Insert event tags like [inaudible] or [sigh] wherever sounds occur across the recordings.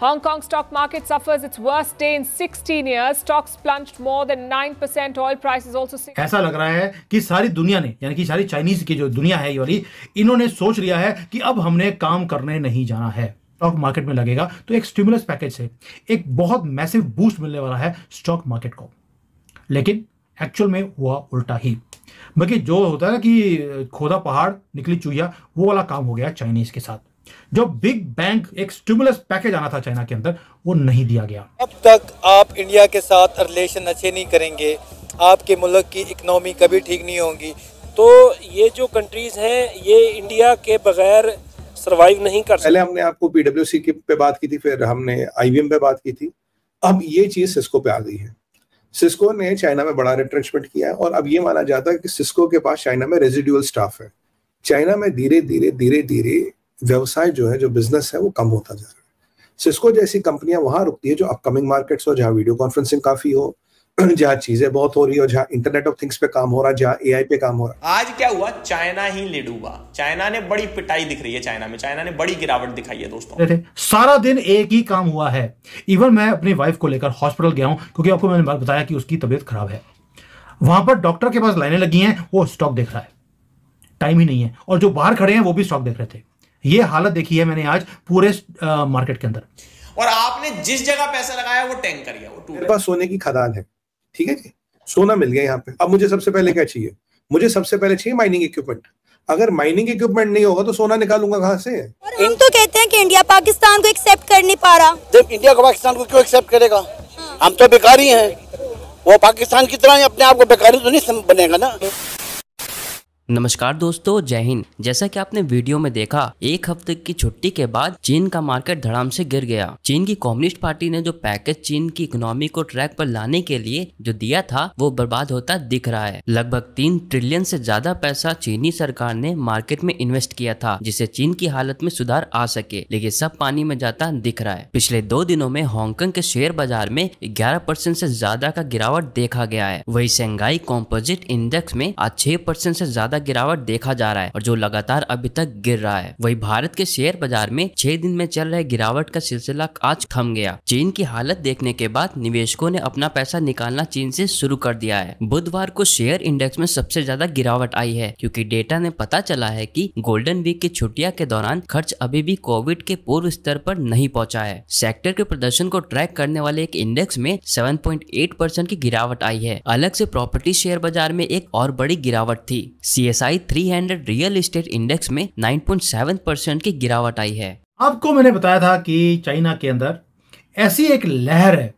Hong Kong stock market suffers its worst day in 16 years. Stocks plunged more than 9%. Oil prices also ऐसा लग रहा है कि सारी दुनिया ने यानी कि सारी चाइनीज की जो दुनिया है ये वाली इन्होंने सोच लिया है कि अब हमने काम करने नहीं जाना है स्टॉक मार्केट में लगेगा तो एक स्टिमुलस पैकेज से एक बहुत मैसिव बूस्ट मिलने वाला है स्टॉक मार्केट को लेकिन एक्चुअल में हुआ उल्टा ही बल्कि जो होता है ना कि खोदा पहाड़ निकली चूहिया वो वाला काम हो गया चाइनीज के साथ जो बिग बैंक एक स्टिमुलस पैकेज आना था चाइना के अंदर वो नहीं दिया गया अब तक आप इंडिया के साथ रिलेशन अच्छे नहीं करेंगे आपके मुल्क की इकनॉमी कभी ठीक नहीं होगी तो ये जो कंट्रीज हैं ये इंडिया के बगैर सरवाइव नहीं कर पहले हमने आपको पीडब्ल्यू सी पे बात की थी फिर हमने आई पे बात की थी अब ये चीज़ सिस्को पे आ गई है सिस्को ने चाइना में बड़ा रिट्रेंचमेंट किया है और अब ये माना जाता है कि सिस्को के पास चाइना में रेजिडुअल स्टाफ है चाइना में धीरे धीरे धीरे धीरे व्यवसाय जो है जो बिजनेस है वो कम होता जा रहा है सिस्को जैसी कंपनियां वहां रुकती है जो अपकमिंग मार्केट्स हो जहाँ वीडियो कॉन्फ्रेंसिंग काफी हो [clears throat] जहाँ चीजें बहुत हो रही हो जहाँ इंटरनेट ऑफ थिंग्स पे काम हो रहा है जहाँ एआई पे काम हो रहा आज क्या हुआ चाइना ही लिड हुआ चाइना ने बड़ी पिटाई दिख रही है चाइना में चाइना ने बड़ी गिरावट दिखाई है दोस्तों सारा दिन एक ही काम हुआ है इवन मैं अपनी वाइफ को लेकर हॉस्पिटल गया हूँ क्योंकि आपको मैंने बताया कि उसकी तबीयत खराब है वहां पर डॉक्टर के पास लाइनें लगी हैं वो स्टॉक देख रहा है टाइम ही नहीं है और जो बाहर खड़े हैं वो भी स्टॉक देख रहे थे ये हालत देखी है मैंने आज पूरे मार्केट के अंदर और आपने जिस जगह पैसा लगाया वो टैंक कर गया वो मेरे पास सोने की खदान है ठीक है जी सोना मिल गया यहाँ पे अब मुझे सबसे पहले क्या चाहिए मुझे सबसे पहले चाहिए माइनिंग इक्विपमेंट अगर माइनिंग इक्विपमेंट नहीं होगा तो सोना निकालूंगा कहाँ से और हम तो कहते हैं कि इंडिया पाकिस्तान को एक्सेप्ट कर नहीं पा रहा जब इंडिया को पाकिस्तान को क्यों एक्सेप्ट करेगा हाँ। हम तो बेकारी हैं वो पाकिस्तान की तरह अपने आप को बेकारी तो नहीं बनेगा ना नमस्कार दोस्तों जय हिंद जैसा कि आपने वीडियो में देखा एक हफ्ते की छुट्टी के बाद चीन का मार्केट धड़ाम से गिर गया चीन की कम्युनिस्ट पार्टी ने जो पैकेज चीन की इकोनॉमी को ट्रैक पर लाने के लिए जो दिया था वो बर्बाद होता दिख रहा है लगभग तीन ट्रिलियन से ज्यादा पैसा चीनी सरकार ने मार्केट में इन्वेस्ट किया था जिससे चीन की हालत में सुधार आ सके लेकिन सब पानी में जाता दिख रहा है पिछले दो दिनों में हांगकॉन्ग के शेयर बाजार में ग्यारह परसेंट ज्यादा का गिरावट देखा गया है वही शंघाई कॉम्पोजिट इंडेक्स में आज छह परसेंट ज्यादा ज्यादा गिरावट देखा जा रहा है और जो लगातार अभी तक गिर रहा है वही भारत के शेयर बाजार में छह दिन में चल रहे गिरावट का सिलसिला आज थम गया चीन की हालत देखने के बाद निवेशकों ने अपना पैसा निकालना चीन से शुरू कर दिया है बुधवार को शेयर इंडेक्स में सबसे ज्यादा गिरावट आई है क्योंकि डेटा ने पता चला है कि गोल्डन वीक की छुट्टियां के दौरान खर्च अभी भी कोविड के पूर्व स्तर पर नहीं पहुंचा है सेक्टर के प्रदर्शन को ट्रैक करने वाले एक इंडेक्स में 7.8 परसेंट की गिरावट आई है अलग से प्रॉपर्टी शेयर बाजार में एक और बड़ी गिरावट थी C C 300 real estate index में 9.7 परसेंट की गिरावट आई है आपको मैंने बताया था कि चाइना के अंदर ऐसी एक लहर है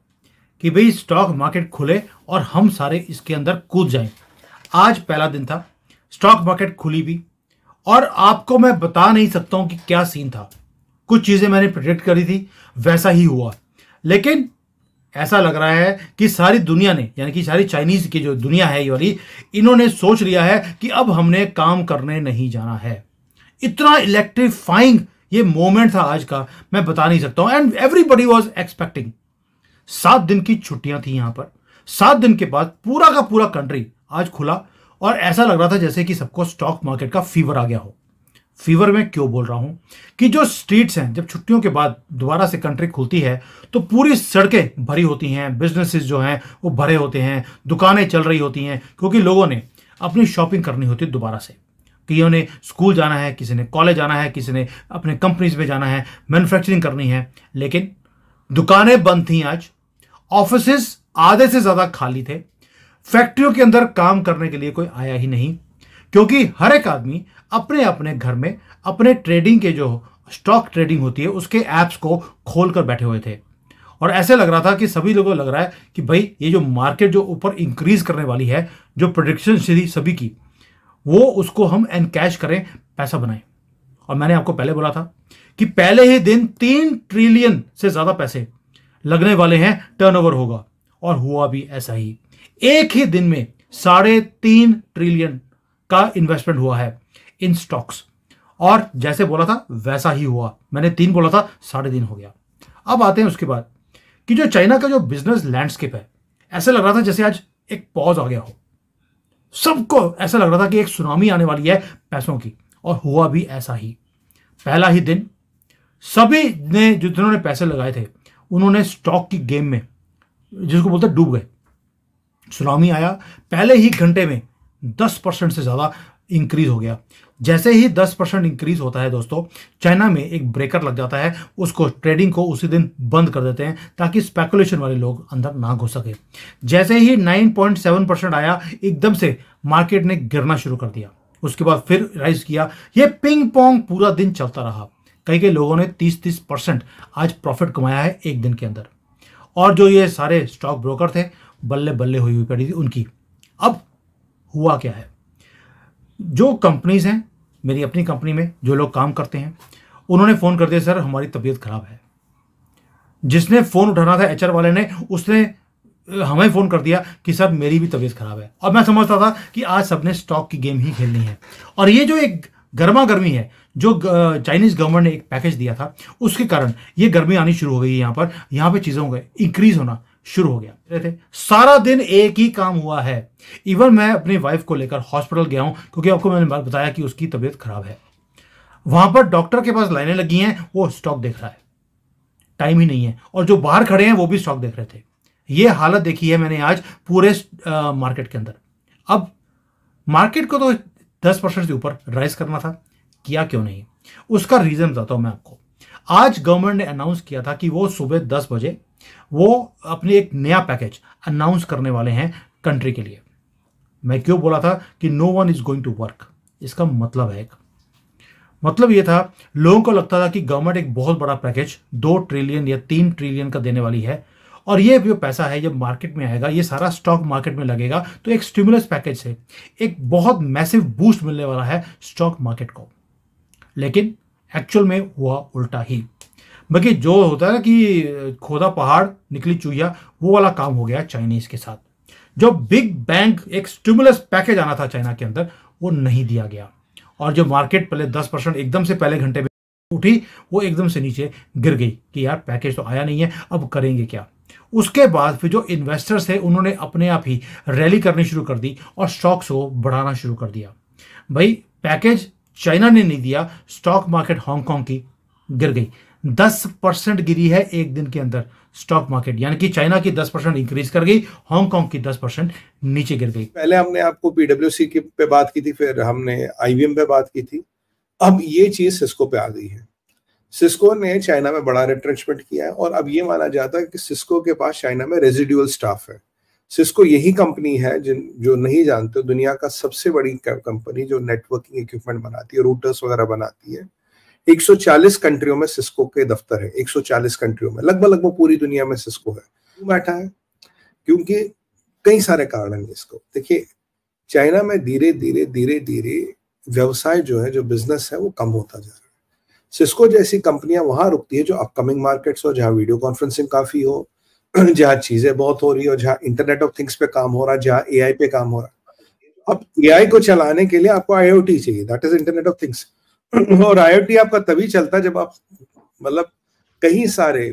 कि भाई स्टॉक मार्केट खुले और हम सारे इसके अंदर कूद जाएं। आज पहला दिन था स्टॉक मार्केट खुली भी और आपको मैं बता नहीं सकता हूं कि क्या सीन था कुछ चीज़ें मैंने प्रोडिक्ट करी थी वैसा ही हुआ लेकिन ऐसा लग रहा है कि सारी दुनिया ने यानी कि सारी चाइनीज की जो दुनिया है ये वाली इन्होंने सोच लिया है कि अब हमने काम करने नहीं जाना है इतना इलेक्ट्रीफाइंग ये मोमेंट था आज का मैं बता नहीं सकता हूं एंड एवरीबडी वॉज एक्सपेक्टिंग सात दिन की छुट्टियां थी यहां पर सात दिन के बाद पूरा का पूरा कंट्री आज खुला और ऐसा लग रहा था जैसे कि सबको स्टॉक मार्केट का फीवर आ गया हो फीवर में क्यों बोल रहा हूँ कि जो स्ट्रीट्स हैं जब छुट्टियों के बाद दोबारा से कंट्री खुलती है तो पूरी सड़कें भरी होती हैं बिजनेसेस जो हैं वो भरे होते हैं दुकानें चल रही होती हैं क्योंकि लोगों ने अपनी शॉपिंग करनी होती है दोबारा से कि उन्हें स्कूल जाना है किसी ने कॉलेज जाना है किसी ने अपने कंपनीज में जाना है मैन्युफैक्चरिंग करनी है लेकिन दुकानें बंद थी आज ऑफिस आधे से ज़्यादा खाली थे फैक्ट्रियों के अंदर काम करने के लिए कोई आया ही नहीं क्योंकि हर एक आदमी अपने अपने घर में अपने ट्रेडिंग के जो स्टॉक ट्रेडिंग होती है उसके ऐप्स को खोल कर बैठे हुए थे और ऐसे लग रहा था कि सभी लोगों को लग रहा है कि भाई ये जो मार्केट जो ऊपर इंक्रीज करने वाली है जो प्रोडिक्शन थी सभी की वो उसको हम एन कैश करें पैसा बनाएं और मैंने आपको पहले बोला था कि पहले ही दिन तीन ट्रिलियन से ज़्यादा पैसे लगने वाले हैं टर्नओवर होगा और हुआ भी ऐसा ही एक ही दिन में साढ़े तीन ट्रिलियन का इन्वेस्टमेंट हुआ है इन स्टॉक्स और जैसे बोला था वैसा ही हुआ मैंने तीन बोला था साढ़े तीन हो गया अब आते हैं उसके बाद कि जो चाइना का जो बिजनेस लैंडस्केप है ऐसा लग रहा था जैसे आज एक पॉज आ गया हो सबको ऐसा लग रहा था कि एक सुनामी आने वाली है पैसों की और हुआ भी ऐसा ही पहला ही दिन सभी ने जो पैसे लगाए थे उन्होंने स्टॉक की गेम में जिसको बोलते डूब गए सुनामी आया पहले ही घंटे में दस परसेंट से ज़्यादा इंक्रीज हो गया जैसे ही दस परसेंट इंक्रीज होता है दोस्तों चाइना में एक ब्रेकर लग जाता है उसको ट्रेडिंग को उसी दिन बंद कर देते हैं ताकि स्पेकुलेशन वाले लोग अंदर ना घुस सके जैसे ही नाइन पॉइंट सेवन परसेंट आया एकदम से मार्केट ने गिरना शुरू कर दिया उसके बाद फिर राइज किया ये पिंग पोंग पूरा दिन चलता रहा कई कई लोगों ने तीस तीस परसेंट आज प्रॉफिट कमाया है एक दिन के अंदर और जो ये सारे स्टॉक ब्रोकर थे बल्ले बल्ले हुई हुई पड़ी थी उनकी अब हुआ क्या है जो कंपनीज हैं मेरी अपनी कंपनी में जो लोग काम करते हैं उन्होंने फ़ोन कर दिया सर हमारी तबीयत ख़राब है जिसने फ़ोन उठाना था एचआर वाले ने उसने हमें फ़ोन कर दिया कि सर मेरी भी तबीयत ख़राब है और मैं समझता था कि आज सबने स्टॉक की गेम ही खेलनी है और ये जो एक गर्मा गर्मी है जो चाइनीज़ गवर्नमेंट ने एक पैकेज दिया था उसके कारण ये गर्मी आनी शुरू हो गई है यहाँ पर यहाँ पर चीज़ों का इंक्रीज़ होना शुरू हो गया थे सारा दिन एक ही काम हुआ है इवन मैं अपनी वाइफ को लेकर हॉस्पिटल गया हूं क्योंकि आपको मैंने बताया कि उसकी तबीयत खराब है वहां पर डॉक्टर के पास लाइनें लगी हैं वो स्टॉक देख रहा है टाइम ही नहीं है और जो बाहर खड़े हैं वो भी स्टॉक देख रहे थे ये हालत देखी है मैंने आज पूरे आ, मार्केट के अंदर अब मार्केट को तो दस परसेंट से ऊपर राइज करना था किया क्यों नहीं उसका रीजन बताता हूं मैं आपको आज गवर्नमेंट ने अनाउंस किया था कि वो सुबह दस बजे वो अपने एक नया पैकेज अनाउंस करने वाले हैं कंट्री के लिए मैं क्यों बोला था कि no one is going to work इसका मतलब है एक मतलब ये था लोगों को लगता था कि गवर्नमेंट एक बहुत बड़ा पैकेज दो ट्रिलियन या तीन ट्रिलियन का देने वाली है और ये जो पैसा है जब मार्केट में आएगा ये सारा स्टॉक मार्केट में लगेगा तो एक स्टिमुलस पैकेज है एक बहुत मैसिव बूस्ट मिलने वाला है स्टॉक मार्केट को लेकिन एक्चुअल में हुआ उल्टा ही बाकी जो होता है ना कि खोदा पहाड़ निकली चूहिया वो वाला काम हो गया चाइनीज के साथ जो बिग बैंक एक स्टिमुलस पैकेज आना था चाइना के अंदर वो नहीं दिया गया और जो मार्केट पहले दस परसेंट एकदम से पहले घंटे में उठी वो एकदम से नीचे गिर गई कि यार पैकेज तो आया नहीं है अब करेंगे क्या उसके बाद फिर जो इन्वेस्टर्स थे उन्होंने अपने आप ही रैली करनी शुरू कर दी और स्टॉक्स को बढ़ाना शुरू कर दिया भाई पैकेज चाइना ने नहीं दिया स्टॉक मार्केट हांगकांग की गिर गई दस परसेंट गिरी है एक दिन के अंदर स्टॉक मार्केट यानी कि चाइना की दस परसेंट इंक्रीज कर गई हांगकांग की दस परसेंट नीचे गिर गई पहले हमने आपको पीडब्ल्यू की पे बात की थी फिर हमने आईवीएम पे बात की थी अब ये चीज सिस्को पे आ गई है सिस्को ने चाइना में बड़ा रिट्रेंचमेंट किया है और अब ये माना जाता है कि सिस्को के पास चाइना में रेजिडुअल स्टाफ है सिस्को यही कंपनी है जिन जो नहीं जानते दुनिया का सबसे बड़ी कंपनी जो नेटवर्किंग इक्विपमेंट बनाती है रूटर्स वगैरह बनाती है 140 कंट्रियों में सिस्को के दफ्तर है 140 कंट्रियों में लगभग लगभग पूरी दुनिया में सिस्को है क्यों बैठा है क्योंकि कई सारे कारण हैं इसको देखिए चाइना में धीरे धीरे धीरे धीरे व्यवसाय जो है जो बिजनेस है वो कम होता जा रहा है सिस्को जैसी कंपनियां वहां रुकती है जो अपकमिंग मार्केट्स हो जहाँ वीडियो कॉन्फ्रेंसिंग काफी हो [clears throat] जहाँ चीजें बहुत हो रही हो जहाँ इंटरनेट ऑफ थिंग्स पे काम हो रहा है जहाँ ए पे काम हो रहा अब ए को चलाने के लिए आपको आई चाहिए that is internet of things [clears throat] और आईओटी आपका तभी चलता है जब आप मतलब कई सारे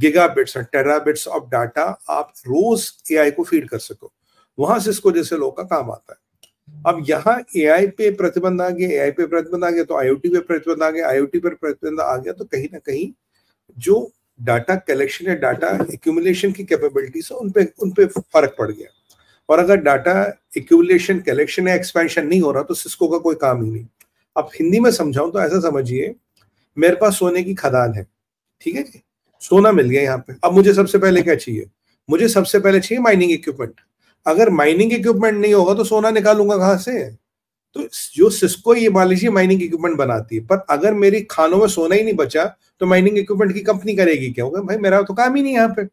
गिगाबिट्स और टेराबिट्स ऑफ डाटा आप रोज एआई को फीड कर सको वहां से इसको जैसे लोग का काम आता है अब यहाँ एआई पे प्रतिबंध आ गया एआई पे प्रतिबंध आ गया तो आईओटी पे प्रतिबंध आ गया आईओटी पर प्रतिबंध आ गया तो कहीं ना कहीं जो डाटा कलेक्शन या डाटा एक्यूमुलेशन की कैपेबिलिटीज है उनपे उनपे फर्क पड़ गया और अगर डाटा एक्यूमुलेशन कलेक्शन या एक्सपेंशन नहीं हो रहा तो सिस्को का कोई काम ही नहीं अब हिंदी में समझाऊं तो ऐसा समझिए मेरे पास सोने की खदान है ठीक है जी सोना मिल गया यहाँ पे अब मुझे सबसे पहले क्या चाहिए मुझे सबसे पहले चाहिए माइनिंग इक्विपमेंट अगर माइनिंग इक्विपमेंट नहीं होगा तो सोना निकालूंगा कहां से तो जो सिस्को ये मान लीजिए माइनिंग इक्विपमेंट बनाती है पर अगर मेरी खानों में सोना ही नहीं बचा तो माइनिंग इक्विपमेंट की कंपनी करेगी क्या होगा भाई मेरा तो काम ही नहीं यहाँ पे